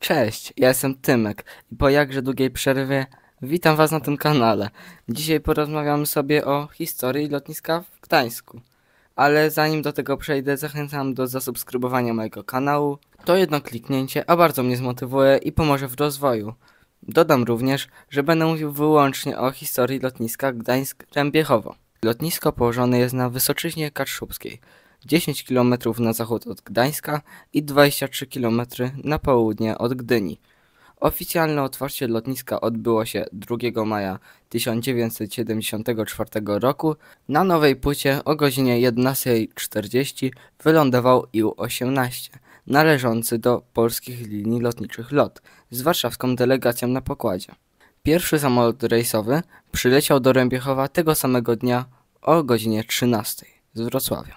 Cześć, ja jestem Tymek i po jakże długiej przerwie witam Was na tym kanale. Dzisiaj porozmawiamy sobie o historii lotniska w Gdańsku. Ale zanim do tego przejdę, zachęcam do zasubskrybowania mojego kanału. To jedno kliknięcie, a bardzo mnie zmotywuje i pomoże w rozwoju. Dodam również, że będę mówił wyłącznie o historii lotniska Gdańsk-Rębiechowo. Lotnisko położone jest na Wysoczyźnie Kaczubskiej. 10 km na zachód od Gdańska i 23 km na południe od Gdyni. Oficjalne otwarcie lotniska odbyło się 2 maja 1974 roku. Na nowej płycie o godzinie 11.40 wylądował IU-18 należący do polskich linii lotniczych LOT z warszawską delegacją na pokładzie. Pierwszy samolot rejsowy przyleciał do Rębiechowa tego samego dnia o godzinie 13 z Wrocławia.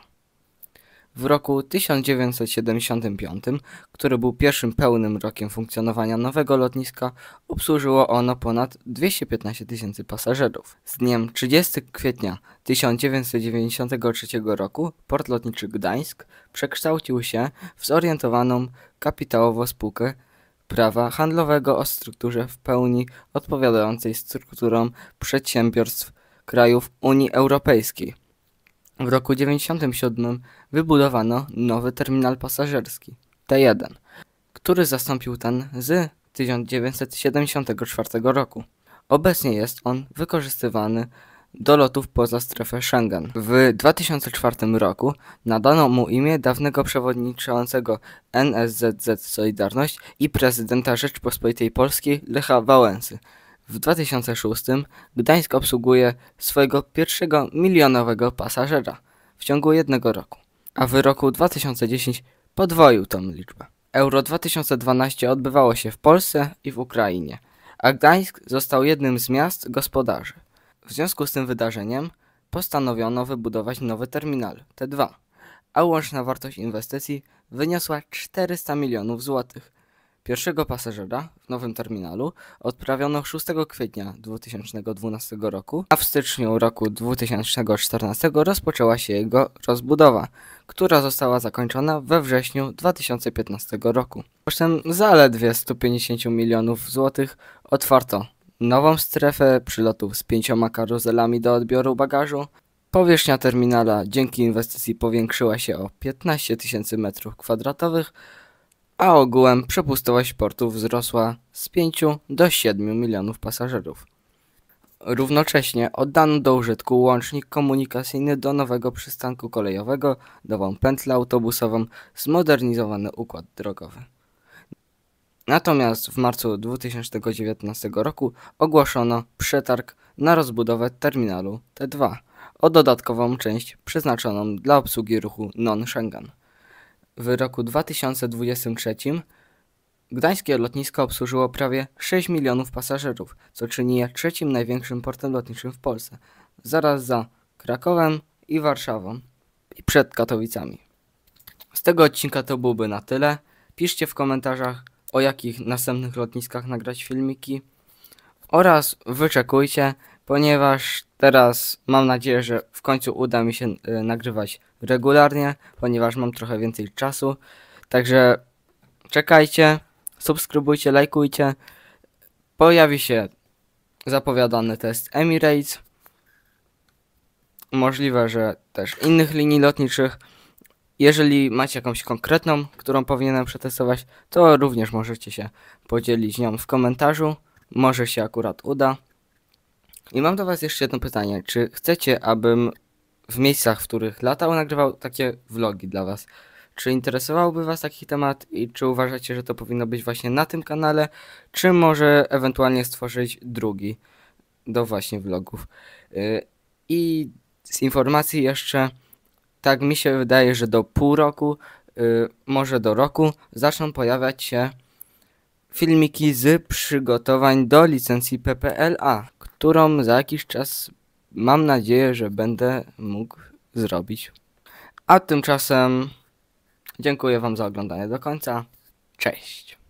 W roku 1975, który był pierwszym pełnym rokiem funkcjonowania nowego lotniska, obsłużyło ono ponad 215 tysięcy pasażerów. Z dniem 30 kwietnia 1993 roku port lotniczy Gdańsk przekształcił się w zorientowaną kapitałowo spółkę prawa handlowego o strukturze w pełni odpowiadającej strukturom przedsiębiorstw krajów Unii Europejskiej. W roku 1997 wybudowano nowy terminal pasażerski T1, który zastąpił ten z 1974 roku. Obecnie jest on wykorzystywany do lotów poza strefę Schengen. W 2004 roku nadano mu imię dawnego przewodniczącego NSZZ Solidarność i prezydenta Rzeczpospolitej Polskiej Lecha Wałęsy. W 2006 Gdańsk obsługuje swojego pierwszego milionowego pasażera w ciągu jednego roku, a w roku 2010 podwoił tą liczbę. Euro 2012 odbywało się w Polsce i w Ukrainie, a Gdańsk został jednym z miast gospodarzy. W związku z tym wydarzeniem postanowiono wybudować nowy terminal T2, a łączna wartość inwestycji wyniosła 400 milionów złotych Pierwszego pasażera w nowym terminalu odprawiono 6 kwietnia 2012 roku, a w styczniu roku 2014 rozpoczęła się jego rozbudowa, która została zakończona we wrześniu 2015 roku. Kosztem zaledwie 150 milionów złotych otwarto nową strefę przylotów z pięcioma karuzelami do odbioru bagażu. Powierzchnia terminala dzięki inwestycji powiększyła się o 15 tysięcy metrów kwadratowych, a ogółem przepustowość portu wzrosła z 5 do 7 milionów pasażerów. Równocześnie oddano do użytku łącznik komunikacyjny do nowego przystanku kolejowego, nową pętlę autobusową, zmodernizowany układ drogowy. Natomiast w marcu 2019 roku ogłoszono przetarg na rozbudowę terminalu T2 o dodatkową część przeznaczoną dla obsługi ruchu non-Schengen. W roku 2023 gdańskie lotnisko obsłużyło prawie 6 milionów pasażerów, co czyni je trzecim największym portem lotniczym w Polsce, zaraz za Krakowem i Warszawą i przed Katowicami. Z tego odcinka to byłby na tyle. Piszcie w komentarzach, o jakich następnych lotniskach nagrać filmiki oraz wyczekujcie ponieważ teraz mam nadzieję, że w końcu uda mi się e, nagrywać regularnie, ponieważ mam trochę więcej czasu. Także czekajcie, subskrybujcie, lajkujcie. Pojawi się zapowiadany test Emirates. Możliwe, że też innych linii lotniczych. Jeżeli macie jakąś konkretną, którą powinienem przetestować, to również możecie się podzielić nią w komentarzu. Może się akurat uda. I mam do Was jeszcze jedno pytanie. Czy chcecie, abym w miejscach, w których latał, nagrywał takie vlogi dla Was? Czy interesowałby Was taki temat i czy uważacie, że to powinno być właśnie na tym kanale, czy może ewentualnie stworzyć drugi do właśnie vlogów? Y, I z informacji jeszcze, tak mi się wydaje, że do pół roku, y, może do roku, zaczną pojawiać się filmiki z przygotowań do licencji PPLA, którą za jakiś czas mam nadzieję, że będę mógł zrobić. A tymczasem dziękuję Wam za oglądanie do końca. Cześć!